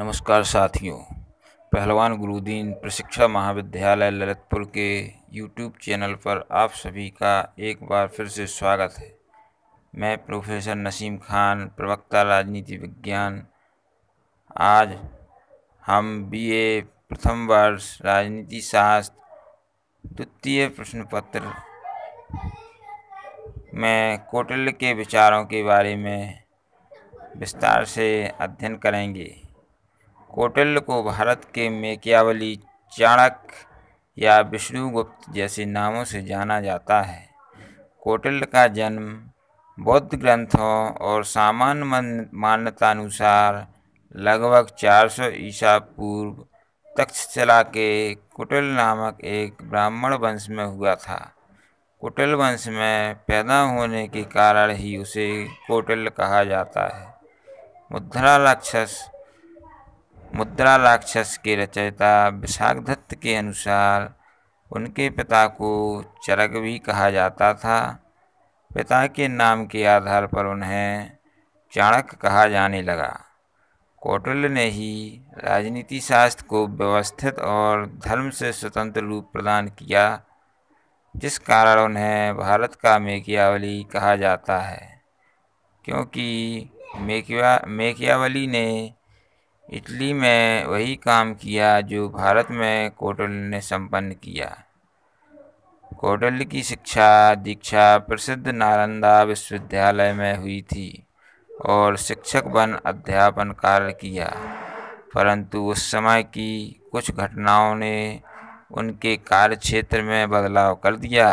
नमस्कार साथियों पहलवान गुरुदीन प्रशिक्षण महाविद्यालय ललितपुर के यूट्यूब चैनल पर आप सभी का एक बार फिर से स्वागत है मैं प्रोफेसर नसीम खान प्रवक्ता राजनीति विज्ञान आज हम बीए प्रथम वर्ष राजनीति शास्त्र द्वितीय प्रश्न पत्र में कौटिल्य के विचारों के बारे में विस्तार से अध्ययन करेंगे कौटिल्य को भारत के मेकियावली चाणक्य या विष्णुगुप्त जैसे नामों से जाना जाता है कौटिल्य का जन्म बौद्ध ग्रंथों और सामान्य मान्यता अनुसार लगभग 400 ईसा पूर्व तक्षशिला के कुटिल नामक एक ब्राह्मण वंश में हुआ था कुटिल वंश में पैदा होने के कारण ही उसे कोटिल कहा जाता है मुद्रा राक्षस मुद्रा राक्षस के रचयिता विशाख के अनुसार उनके पिता को चरक भी कहा जाता था पिता के नाम के आधार पर उन्हें चाणक कहा जाने लगा कौटिल्य ने ही राजनीति शास्त्र को व्यवस्थित और धर्म से स्वतंत्र रूप प्रदान किया जिस कारण उन्हें भारत का मेकियावली कहा जाता है क्योंकि मेकिया मेकियावली ने इटली में वही काम किया जो भारत में कोटल ने संपन्न किया कोटल की शिक्षा दीक्षा प्रसिद्ध नालंदा विश्वविद्यालय में हुई थी और शिक्षक बन अध्यापन कार्य किया परंतु उस समय की कुछ घटनाओं ने उनके कार्य क्षेत्र में बदलाव कर दिया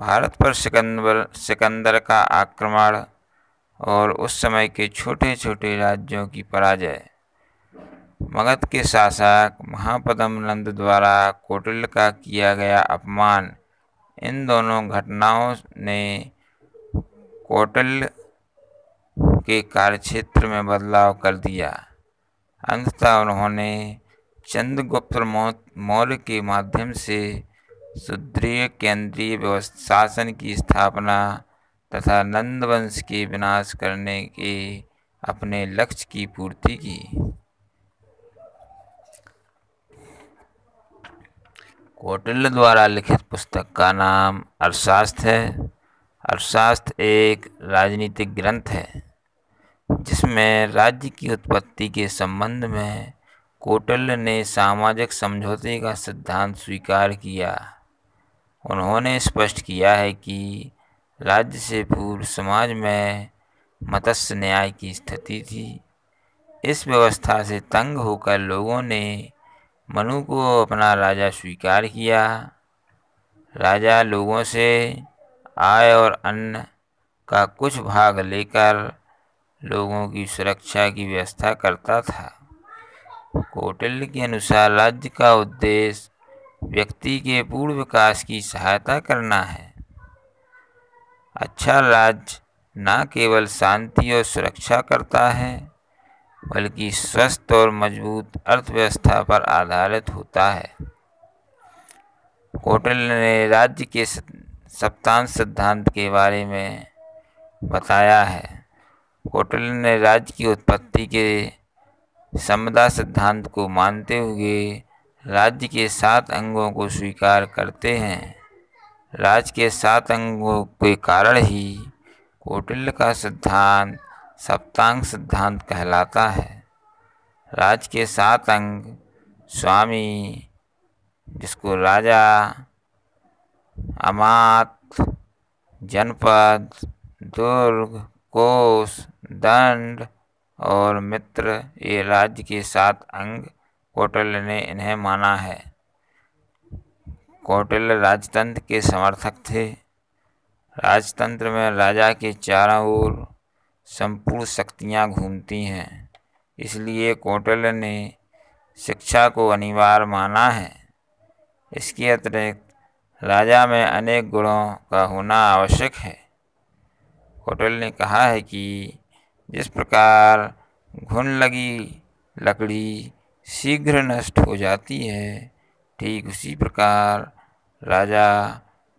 भारत पर सिकंदर सिकंदर का आक्रमण और उस समय के छोटे छोटे राज्यों की पराजय मगध के शासक महापदमनंद द्वारा कोटिल का किया गया अपमान इन दोनों घटनाओं ने कोटल के कार्यक्षेत्र में बदलाव कर दिया अंततः उन्होंने चंद्रगुप्त मौर्य के माध्यम से सुदृढ़ केंद्रीय शासन की स्थापना तथा नंदवंश के विनाश करने के अपने लक्ष्य की पूर्ति की कौटिल्य द्वारा लिखित पुस्तक का नाम अर्थशास्त्र है अर्थशास्त्र एक राजनीतिक ग्रंथ है जिसमें राज्य की उत्पत्ति के संबंध में कौटिल्य ने सामाजिक समझौते का सिद्धांत स्वीकार किया उन्होंने स्पष्ट किया है कि राज्य से पूर्व समाज में मत्स्य न्याय की स्थिति थी इस व्यवस्था से तंग होकर लोगों ने मनु को अपना राजा स्वीकार किया राजा लोगों से आय और अन्न का कुछ भाग लेकर लोगों की सुरक्षा की व्यवस्था करता था कौटिल्य के अनुसार राज्य का उद्देश्य व्यक्ति के पूर्ण विकास की सहायता करना है अच्छा राज्य न केवल शांति और सुरक्षा करता है बल्कि स्वस्थ और मजबूत अर्थव्यवस्था पर आधारित होता है कोटल ने राज्य के सप्तान सिद्धांत के बारे में बताया है कोटल ने राज्य की उत्पत्ति के समदा सिद्धांत को मानते हुए राज्य के सात अंगों को स्वीकार करते हैं राज के सात अंगों के कारण ही कौटिल्य का सिद्धांत सप्तांग सिद्धांत कहलाता है राज के सात अंग स्वामी जिसको राजा अमात जनपद दुर्ग कोष दंड और मित्र ये राज्य के सात अंग कौटल्य ने इन्हें माना है कौटिल्य राजतंत्र के समर्थक थे राजतंत्र में राजा के चारों ओर संपूर्ण शक्तियाँ घूमती हैं इसलिए कौटिल्य ने शिक्षा को अनिवार्य माना है इसके अतिरिक्त राजा में अनेक गुणों का होना आवश्यक है कौटिल्य ने कहा है कि जिस प्रकार घुन लगी लकड़ी शीघ्र नष्ट हो जाती है ठीक उसी प्रकार राजा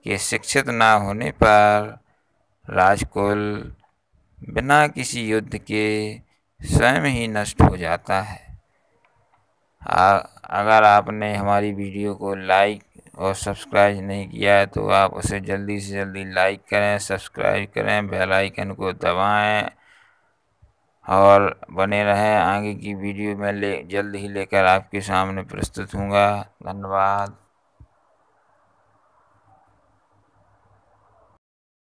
के शिक्षित ना होने पर राजकुल बिना किसी युद्ध के स्वयं ही नष्ट हो जाता है आ, अगर आपने हमारी वीडियो को लाइक और सब्सक्राइब नहीं किया है तो आप उसे जल्दी से जल्दी लाइक करें सब्सक्राइब करें बेल आइकन को दबाएं और बने रहें आगे की वीडियो में ले जल्द ही लेकर आपके सामने प्रस्तुत हूँगा धन्यवाद